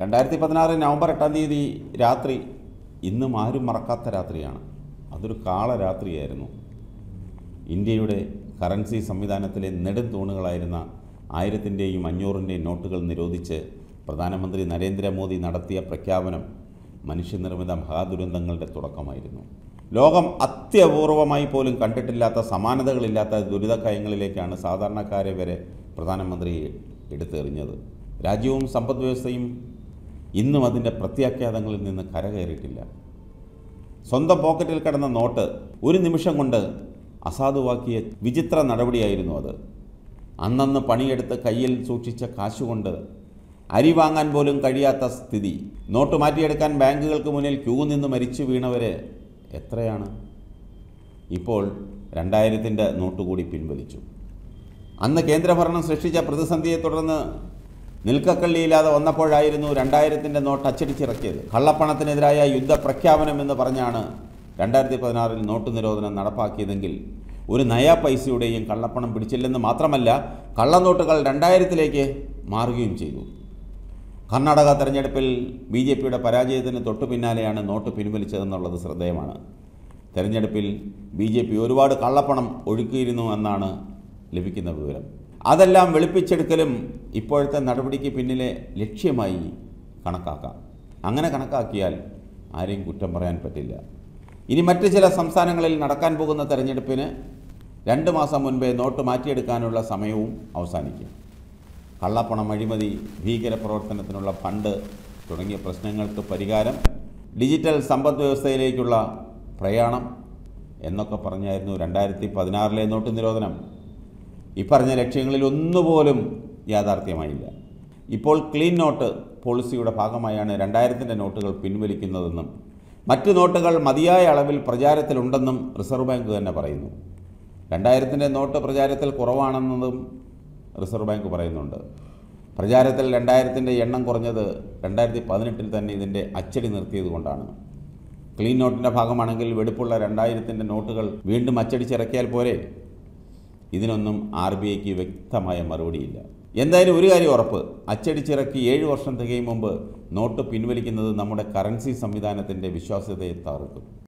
രണ്ടായിരത്തി പതിനാറ് നവംബർ എട്ടാം തീയതി രാത്രി ഇന്നും ആരും മറക്കാത്ത രാത്രിയാണ് അതൊരു കാളരാത്രിയായിരുന്നു ഇന്ത്യയുടെ കറൻസി സംവിധാനത്തിലെ തൂണുകളായിരുന്ന ആയിരത്തിൻ്റെയും അഞ്ഞൂറിൻ്റെയും നോട്ടുകൾ നിരോധിച്ച് പ്രധാനമന്ത്രി നരേന്ദ്രമോദി നടത്തിയ പ്രഖ്യാപനം മനുഷ്യനിർമ്മിത മഹാദുരന്തങ്ങളുടെ തുടക്കമായിരുന്നു ലോകം അത്യപൂർവമായി പോലും കണ്ടിട്ടില്ലാത്ത സമാനതകളില്ലാത്ത ദുരിതക്കയങ്ങളിലേക്കാണ് സാധാരണക്കാരെ വരെ പ്രധാനമന്ത്രി എടുത്തെറിഞ്ഞത് രാജ്യവും സമ്പദ്വ്യവസ്ഥയും ഇന്നും അതിൻ്റെ പ്രത്യാഖ്യാതങ്ങളിൽ നിന്ന് കരകയറിയിട്ടില്ല സ്വന്തം പോക്കറ്റിൽ കിടന്ന നോട്ട് ഒരു നിമിഷം കൊണ്ട് അസാധുവാക്കിയ വിചിത്ര നടപടിയായിരുന്നു അത് അന്നന്ന് പണിയെടുത്ത് കയ്യിൽ സൂക്ഷിച്ച കാശുകൊണ്ട് അരി വാങ്ങാൻ പോലും കഴിയാത്ത സ്ഥിതി നോട്ട് മാറ്റിയെടുക്കാൻ ബാങ്കുകൾക്ക് മുന്നിൽ ക്യൂ നിന്ന് മരിച്ചു വീണവരെ എത്രയാണ് ഇപ്പോൾ രണ്ടായിരത്തിൻ്റെ നോട്ട് കൂടി പിൻവലിച്ചു അന്ന് കേന്ദ്രഭരണം സൃഷ്ടിച്ച പ്രതിസന്ധിയെ തുടർന്ന് നിൽക്കക്കള്ളിയില്ലാതെ വന്നപ്പോഴായിരുന്നു രണ്ടായിരത്തിൻ്റെ നോട്ട് അച്ചടിച്ചിറക്കിയത് കള്ളപ്പണത്തിനെതിരായ പ്രഖ്യാപനം എന്ന് പറഞ്ഞാണ് രണ്ടായിരത്തി പതിനാറിൽ നോട്ട് നിരോധനം നടപ്പാക്കിയതെങ്കിൽ ഒരു നയാ പൈസയുടെയും കള്ളപ്പണം പിടിച്ചില്ലെന്ന് മാത്രമല്ല കള്ളനോട്ടുകൾ രണ്ടായിരത്തിലേക്ക് മാറുകയും ചെയ്തു കർണാടക തെരഞ്ഞെടുപ്പിൽ ബി ജെ പിയുടെ പരാജയത്തിന് തൊട്ടു പിന്നാലെയാണ് നോട്ട് പിൻവലിച്ചതെന്നുള്ളത് ശ്രദ്ധേയമാണ് തെരഞ്ഞെടുപ്പിൽ ബി ജെ പി ഒരുപാട് കള്ളപ്പണം ഒഴുക്കിയിരുന്നു എന്നാണ് ലഭിക്കുന്ന വിവരം അതെല്ലാം വെളുപ്പിച്ചെടുക്കലും ഇപ്പോഴത്തെ നടപടിക്ക് പിന്നിലെ ലക്ഷ്യമായി കണക്കാക്കാം അങ്ങനെ കണക്കാക്കിയാൽ ആരെയും കുറ്റം പറയാൻ പറ്റില്ല ഇനി മറ്റ് ചില സംസ്ഥാനങ്ങളിൽ നടക്കാൻ പോകുന്ന തെരഞ്ഞെടുപ്പിന് രണ്ട് മാസം മുൻപേ നോട്ട് മാറ്റിയെടുക്കാനുള്ള സമയവും അവസാനിക്കും കള്ളപ്പണം അഴിമതി ഭീകരപ്രവർത്തനത്തിനുള്ള ഫണ്ട് തുടങ്ങിയ പ്രശ്നങ്ങൾക്ക് പരിഹാരം ഡിജിറ്റൽ സമ്പദ് വ്യവസ്ഥയിലേക്കുള്ള പ്രയാണം എന്നൊക്കെ പറഞ്ഞായിരുന്നു രണ്ടായിരത്തി പതിനാറിലെ നോട്ട് നിരോധനം ഈ പറഞ്ഞ ലക്ഷ്യങ്ങളിൽ ഒന്നുപോലും യാഥാർത്ഥ്യമായില്ല ഇപ്പോൾ ക്ലീൻ നോട്ട് പോളിസിയുടെ ഭാഗമായാണ് രണ്ടായിരത്തിൻ്റെ നോട്ടുകൾ പിൻവലിക്കുന്നതെന്നും മറ്റ് നോട്ടുകൾ മതിയായ അളവിൽ പ്രചാരത്തിലുണ്ടെന്നും റിസർവ് ബാങ്ക് തന്നെ പറയുന്നു രണ്ടായിരത്തിൻ്റെ നോട്ട് പ്രചാരത്തിൽ കുറവാണെന്നതും റിസർവ് ബാങ്ക് പറയുന്നുണ്ട് പ്രചാരത്തിൽ രണ്ടായിരത്തിൻ്റെ എണ്ണം കുറഞ്ഞത് രണ്ടായിരത്തി പതിനെട്ടിൽ തന്നെ ഇതിൻ്റെ അച്ചടി നിർത്തിയത് കൊണ്ടാണ് ക്ലീൻ നോട്ടിൻ്റെ ഭാഗമാണെങ്കിൽ വെടുപ്പുള്ള രണ്ടായിരത്തിൻ്റെ നോട്ടുകൾ വീണ്ടും അച്ചടിച്ചിറക്കിയാൽ പോരെ ഇതിനൊന്നും ആർ ബി ഐക്ക് വ്യക്തമായ മറുപടിയില്ല എന്തായാലും ഒരു കാര്യം ഉറപ്പ് അച്ചടിച്ചിറക്കി ഏഴ് വർഷം തികയും മുമ്പ് നോട്ട് പിൻവലിക്കുന്നത് നമ്മുടെ കറൻസി സംവിധാനത്തിൻ്റെ വിശ്വാസ്യതയെ തകർക്കും